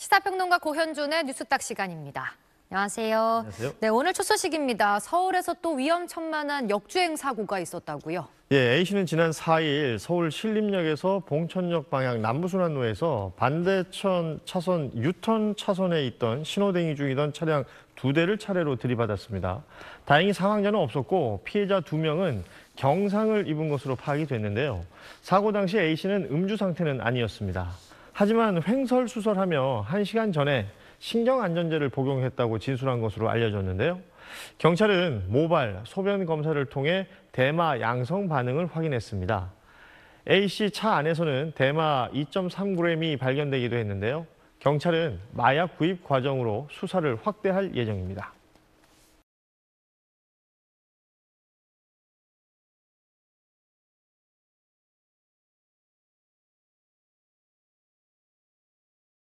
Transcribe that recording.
시사평론가 고현준의 뉴스딱 시간입니다. 안녕하세요. 안녕하세요. 네, 오늘 첫 소식입니다. 서울에서 또 위험천만한 역주행 사고가 있었다고요. 예, A 씨는 지난 4일 서울 신림역에서 봉천역 방향 남부순환로에서 반대천 차선 유턴 차선에 있던 신호등이 중이던 차량 두 대를 차례로 들이받았습니다. 다행히 사망자는 없었고 피해자 두 명은 경상을 입은 것으로 파악이 됐는데요. 사고 당시 A 씨는 음주 상태는 아니었습니다. 하지만 횡설수설하며 1시간 전에 신경안전제를 복용했다고 진술한 것으로 알려졌는데요. 경찰은 모발, 소변 검사를 통해 대마 양성 반응을 확인했습니다. A씨 차 안에서는 대마 2.3g이 발견되기도 했는데요. 경찰은 마약 구입 과정으로 수사를 확대할 예정입니다.